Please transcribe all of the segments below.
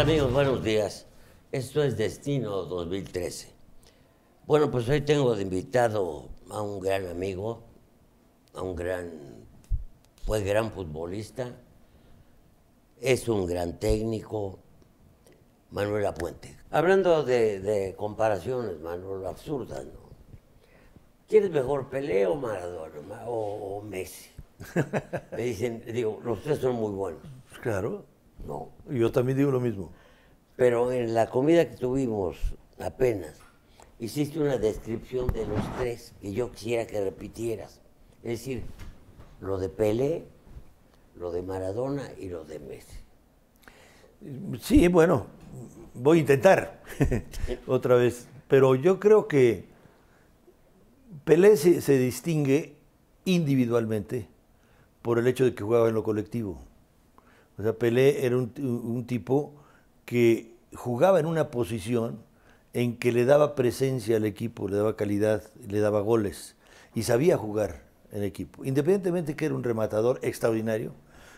Hola amigos? Buenos días. Esto es Destino 2013. Bueno, pues hoy tengo de invitado a un gran amigo, a un gran, fue pues, gran futbolista, es un gran técnico, Manuel Apuente. Hablando de, comparaciones, Manuel, absurdas, ¿no? ¿Quién es mejor, Pelé o Maradona o, o Messi? Me dicen, digo, los tres son muy buenos. Claro. No. Yo también digo lo mismo. Pero en la comida que tuvimos apenas, hiciste una descripción de los tres que yo quisiera que repitieras. Es decir, lo de Pelé, lo de Maradona y lo de Messi. Sí, bueno, voy a intentar otra vez. Pero yo creo que Pelé se distingue individualmente por el hecho de que jugaba en lo colectivo. O sea, Pelé era un, tipo que jugaba en una posición en que le daba presencia al equipo, le daba calidad, le daba goles y sabía jugar en equipo. Independientemente que era un rematador extraordinario,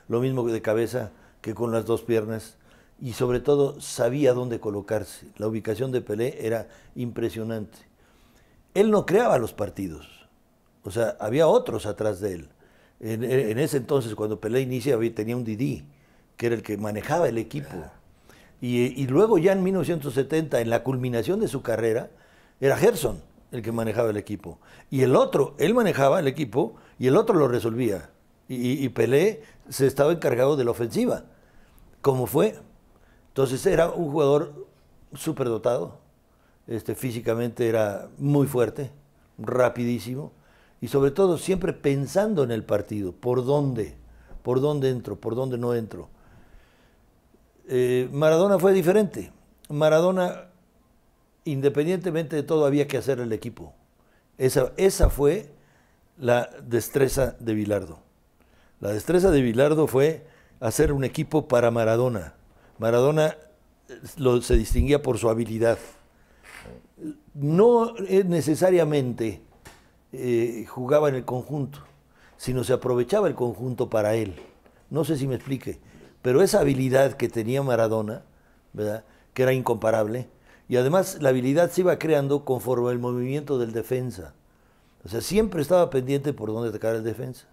lo mismo de cabeza que con las dos piernas y sobre todo sabía dónde colocarse. La ubicación de Pelé era impresionante. Él no creaba los partidos, o sea, había otros atrás de él. En, en ese entonces, cuando Pelé inicia, tenía un Didi que era el que manejaba el equipo. Y, luego ya en 1970, en la culminación de su carrera, era Gerson el que manejaba el equipo. Y el otro, él manejaba el equipo y el otro lo resolvía. Y, Pelé se estaba encargado de la ofensiva, como fue. Entonces era un jugador súper dotado, este, físicamente era muy fuerte, rapidísimo, y sobre todo siempre pensando en el partido, por dónde, por dónde entro, por dónde no entro. Eh, Maradona fue diferente. Maradona, independientemente de todo, había que hacer el equipo. Esa, fue la destreza de Vilardo. La destreza de Vilardo fue hacer un equipo para Maradona. Maradona eh, se distinguía por su habilidad. No necesariamente eh, jugaba en el conjunto, sino se aprovechaba el conjunto para él. No sé si me explique. Pero esa habilidad que tenía Maradona, ¿verdad? que era incomparable, y además la habilidad se iba creando conforme el movimiento del defensa. O sea, siempre estaba pendiente por dónde atacar el defensa.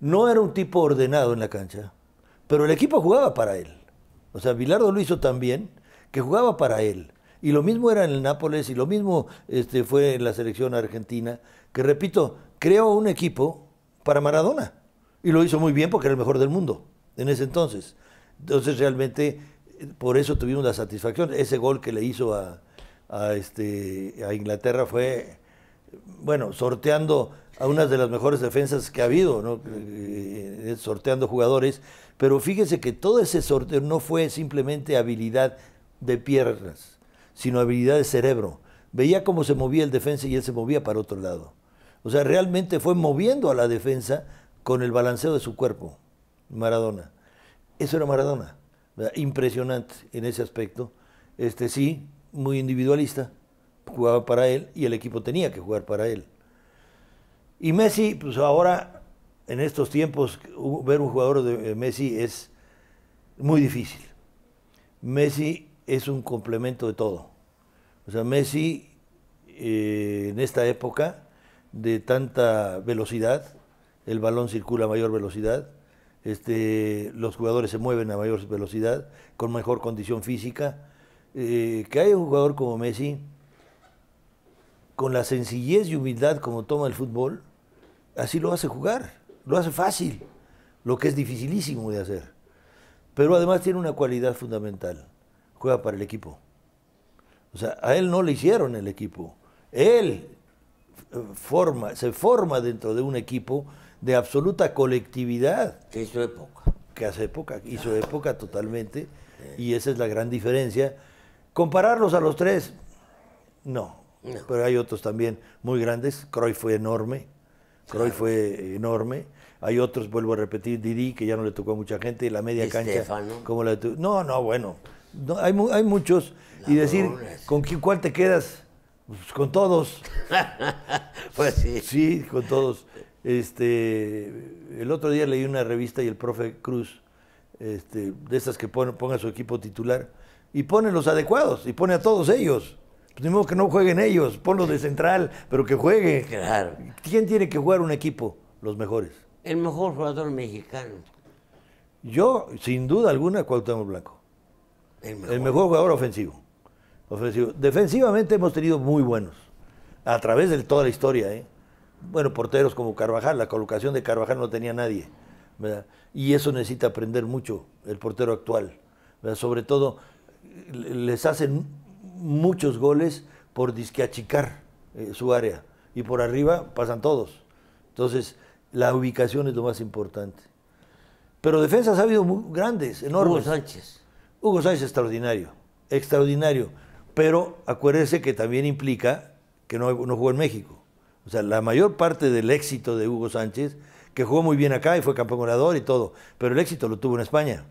No era un tipo ordenado en la cancha, pero el equipo jugaba para él. O sea, Bilardo lo hizo también, que jugaba para él. Y lo mismo era en el Nápoles y lo mismo este, fue en la selección argentina, que repito, creó un equipo para Maradona. Y lo hizo muy bien porque era el mejor del mundo en ese entonces. Entonces realmente eh, por eso tuvimos la satisfacción. Ese gol que le hizo a, este, Inglaterra fue, bueno, sorteando a una de las mejores defensas que ha habido, eh, eh, sorteando jugadores. Pero fíjese que todo ese sorteo no fue simplemente habilidad de piernas, sino habilidad de cerebro. Veía cómo se movía el defensa y él se movía para otro lado. O sea, realmente fue moviendo a la defensa con el balanceo de su cuerpo. Maradona. Eso era Maradona, impresionante en ese aspecto. Este sí, muy individualista, jugaba para él y el equipo tenía que jugar para él. Y Messi, pues ahora en estos tiempos ver un jugador de eh, Messi es muy difícil. Messi es un complemento de todo. O sea, Messi eh, en esta época de tanta velocidad, el balón circula a mayor velocidad, este, los jugadores se mueven a mayor velocidad, con mejor condición física. Eh, que hay un jugador como Messi, con la sencillez y humildad como toma el fútbol, así lo hace jugar, lo hace fácil, lo que es dificilísimo de hacer. Pero además tiene una cualidad fundamental, juega para el equipo. O sea, a él no le hicieron el equipo, él eh, forma, se forma dentro de un equipo de absoluta colectividad. Que hizo época. Que hace época, hizo época totalmente. Y esa es la gran diferencia. Compararlos a los tres, no. Pero hay otros también muy grandes. Croy fue enorme. Croy fue enorme. Hay otros, vuelvo a repetir, Didi, que ya no le tocó a mucha gente, la media cancha. Como no, no, bueno. hay, hay muchos. y decir, ¿con quién cuál te quedas? Pues con todos. pues sí. Sí, con todos. Este, el otro día leí una revista y el profe Cruz, este, de esas que pone, ponga su equipo titular, y pone los adecuados, y pone a todos ellos. Pues modo que no jueguen ellos, ponlos de central, pero que jueguen. Claro. ¿Quién tiene que jugar un equipo? Los mejores. El mejor jugador mexicano. Yo, sin duda alguna, Cuauhtémoc Blanco. El mejor. el mejor, jugador ofensivo. ofensivo. Defensivamente hemos tenido muy buenos. A través de toda la historia, ¿eh? bueno, porteros como Carvajal, la colocación de Carvajal no tenía nadie. Y eso necesita aprender mucho el portero actual. Sobre todo, les hacen muchos goles por disqueachicar eh, su área. Y por arriba pasan todos. Entonces, la ubicación es lo más importante. Pero defensas ha habido muy grandes, enormes. Hugo Sánchez. Hugo Sánchez extraordinario, extraordinario. Pero acuérdense que también implica que no, no jugó en México. O sea, la mayor parte del éxito de Hugo Sánchez, que jugó muy bien acá y fue campeón goleador y todo, pero el éxito lo tuvo en España.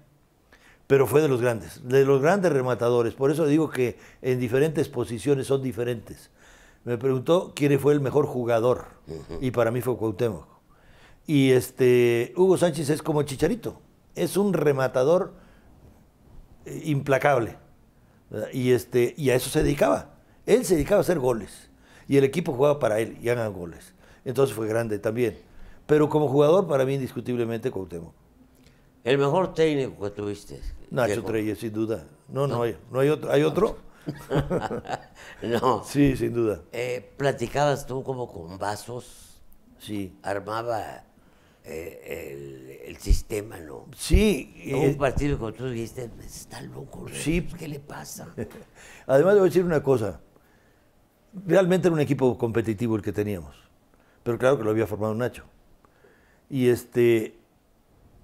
Pero fue de los grandes, de los grandes rematadores. Por eso digo que en diferentes posiciones son diferentes. Me preguntó quién fue el mejor jugador y para mí fue Cuauhtémoc. Y este Hugo Sánchez es como Chicharito, es un rematador eh, implacable. Y este y a eso se dedicaba. Él se dedicaba a hacer goles y el equipo jugaba para él y ganaba goles. Entonces fue grande también. Pero como jugador, para mí, indiscutiblemente, Cuauhtémoc. El mejor técnico que tuviste. Nacho sin duda. No, no, hay, no hay otro. ¿Hay otro? no. Sí, sin duda. Eh, ¿Platicabas tú como con vasos? Sí. ¿Armaba eh, el, sistema, no? Sí. un eh, partido que tú dijiste, está loco. Sí. ¿Qué le pasa? Además, le voy a decir una cosa realmente era un equipo competitivo el que teníamos. Pero claro que lo había formado Nacho. Y este,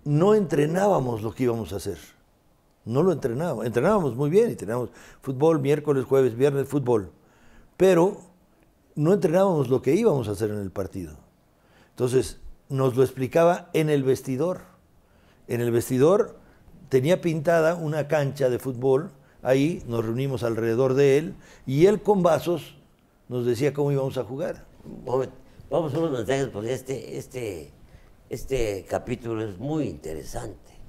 no entrenábamos lo que íbamos a hacer. No lo entrenábamos. Entrenábamos muy bien y teníamos fútbol miércoles, jueves, viernes, fútbol. Pero no entrenábamos lo que íbamos a hacer en el partido. Entonces, nos lo explicaba en el vestidor. En el vestidor tenía pintada una cancha de fútbol ahí nos reunimos alrededor de él y él con vasos nos decía cómo íbamos a jugar. Vamos a unos mensajes porque este, este, este capítulo es muy interesante.